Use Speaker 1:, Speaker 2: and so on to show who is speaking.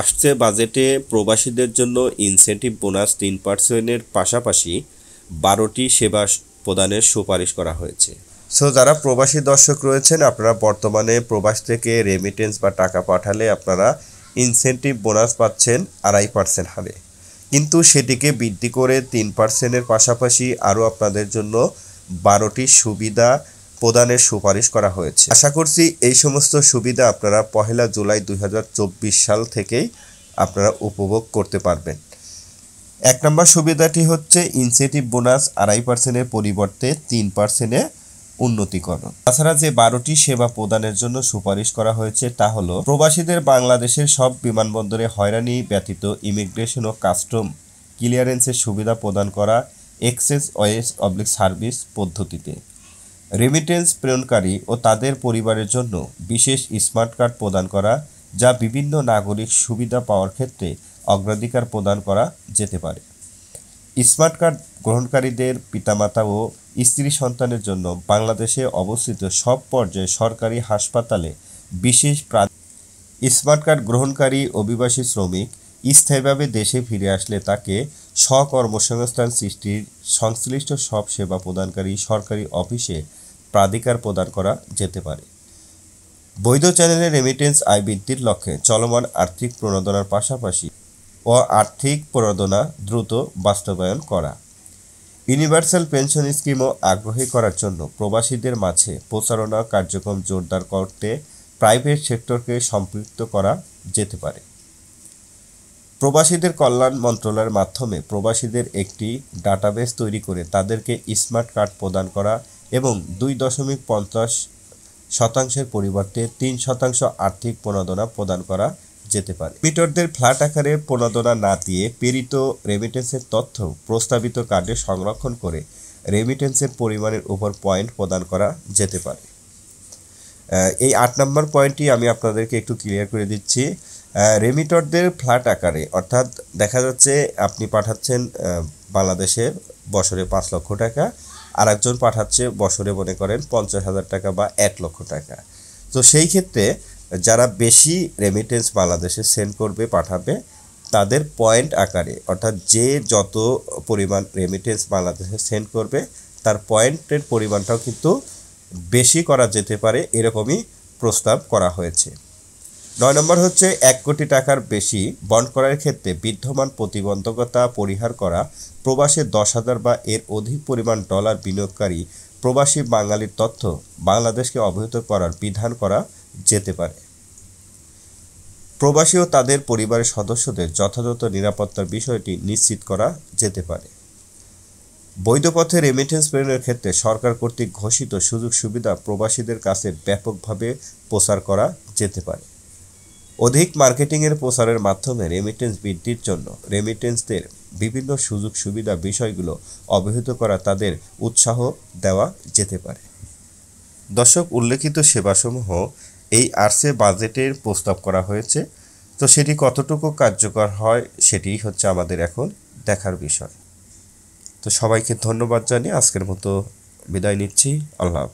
Speaker 1: আসছে বাজেটে প্রবাসীদের জন্য ইনসেন্টিভ বোনাস তিন পার্সেন্টের পাশাপাশি বারোটি সেবা প্রদানের সুপারিশ করা হয়েছে সো যারা প্রবাসী দর্শক রয়েছেন আপনারা বর্তমানে প্রবাস থেকে রেমিটেন্স বা টাকা পাঠালে আপনারা ইনসেন্টিভ বোনাস পাচ্ছেন আড়াই পার্সেন্ট হারে কিন্তু সেটিকে বৃদ্ধি করে তিন পার্সেন্টের পাশাপাশি আরও আপনাদের জন্য বারোটি সুবিধা প্রদানের সুপারিশ করা হয়েছে আশা করছি এই সমস্ত সুবিধা আপনারা পহেলা জুলাই দুই সাল থেকেই আপনারা উপভোগ করতে পারবেন এক নম্বর সুবিধাটি হচ্ছে ইনসেন্টিভ বোনাস আড়াই পার্সেন্টের পরিবর্তে তিন পার্সেন্টে উন্নতিকরণ তাছাড়া যে বারোটি সেবা প্রদানের জন্য সুপারিশ করা হয়েছে তা হলো প্রবাসীদের বাংলাদেশের সব বিমানবন্দরে হয়রানি ব্যতীত ইমিগ্রেশন ও কাস্টম ক্লিয়ারেন্সের সুবিধা প্রদান করা এক্সেস ওয়েস অবলিক সার্ভিস পদ্ধতিতে রেমিটেন্স প্রেরণকারী ও তাদের পরিবারের জন্য বিশেষ স্মার্ট কার্ড প্রদান করা যা বিভিন্ন নাগরিক সুবিধা পাওয়ার ক্ষেত্রে অগ্রাধিকার প্রদান করা যেতে পারে স্মার্ট কার্ড গ্রহণকারীদের পিতামাতা ও স্ত্রী সন্তানের জন্য বাংলাদেশে অবস্থিত সব পর্যায়ে সরকারি হাসপাতালে বিশেষ স্মার্ট কার্ড গ্রহণকারী অভিবাসী শ্রমিক স্থায়ীভাবে দেশে ফিরে আসলে তাকে স্বকর্মসংস্থান সৃষ্টির সংশ্লিষ্ট সব সেবা প্রদানকারী সরকারি অফিসে প্রাধিকার প্রদান করা যেতে পারে বৈধ চ্যানেলের রেমিটেন্স আয় বৃদ্ধির লক্ষ্যে চলমান আর্থিক প্রণোদনার পাশাপাশি ও আর্থিক প্রণোদনা দ্রুত বাস্তবায়ন করা ইউনিভার্সাল পেনশন স্কিমও আগ্রহী করার জন্য প্রবাসীদের মাঝে প্রচারণা কার্যক্রম জোরদার করতে প্রাইভেট সেক্টরকে সম্পৃক্ত করা যেতে পারে প্রবাসীদের কল্যাণ মন্ত্রণালয়ের মাধ্যমে প্রবাসীদের একটি ডাটাবেস তৈরি করে তাদেরকে স্মার্ট কার্ড প্রদান করা এবং দুই দশমিক পঞ্চাশ শতাংশের পরিবর্তে তিন শতাংশ আর্থিক প্রণোদনা প্রদান করা যেতে পারে মিটরদের ফ্ল্যাট আকারে প্রণোদনা না দিয়ে পীড়িত রেমিটেন্সের তথ্য প্রস্তাবিত কার্ডে সংরক্ষণ করে রেমিটেন্সের পরিমাণের উপর পয়েন্ট প্রদান করা যেতে পারে এই আট নম্বর পয়েন্টটি আমি আপনাদেরকে একটু ক্লিয়ার করে দিচ্ছি রেমিটরদের ফ্ল্যাট আকারে অর্থাৎ দেখা যাচ্ছে আপনি পাঠাচ্ছেন বাংলাদেশে বছরে পাঁচ লক্ষ টাকা আরেকজন পাঠাচ্ছে বছরে মনে করেন পঞ্চাশ হাজার টাকা বা এক লক্ষ টাকা তো সেই ক্ষেত্রে যারা বেশি রেমিটেন্স বাংলাদেশে সেন্ড করবে পাঠাবে তাদের পয়েন্ট আকারে অর্থাৎ যে যত পরিমাণ রেমিটেন্স বাংলাদেশে সেন্ড করবে তার পয়েন্টের পরিমাণটাও কিন্তু বেশি করা যেতে পারে এরকমই প্রস্তাব করা হয়েছে নয় নম্বর হচ্ছে এক কোটি টাকার বেশি বন্ড করার ক্ষেত্রে বিদ্যমান প্রতিবন্ধকতা পরিহার করা প্রবাসে দশ হাজার বা এর অধিক পরিমাণ ডলার বিনিয়োগকারী প্রবাসী বাঙালির তথ্য বাংলাদেশকে অবহিত করার বিধান করা যেতে পারে প্রবাসী ও তাদের পরিবারের সদস্যদের যথাযথ নিরাপত্তার বিষয়টি নিশ্চিত করা যেতে পারে বৈধ পথে রেমিটেন্স প্রেরণের ক্ষেত্রে সরকার কর্তৃক ঘোষিত সুযোগ সুবিধা প্রবাসীদের কাছে ব্যাপকভাবে প্রচার করা যেতে পারে অধিক মার্কেটিংয়ের প্রচারের মাধ্যমে রেমিটেন্স বৃদ্ধির জন্য রেমিটেন্সদের বিভিন্ন সুযোগ সুবিধা বিষয়গুলো অবহিত করা তাদের উৎসাহ দেওয়া যেতে পারে দর্শক উল্লেখিত সেবাসমূহ এই আর্সে বাজেটের প্রস্তাব করা হয়েছে তো সেটি কতটুকু কার্যকর হয় সেটিই হচ্ছে আমাদের এখন দেখার বিষয় তো সবাইকে ধন্যবাদ জানিয়ে আজকের মতো বিদায় নিচ্ছি আল্লাহ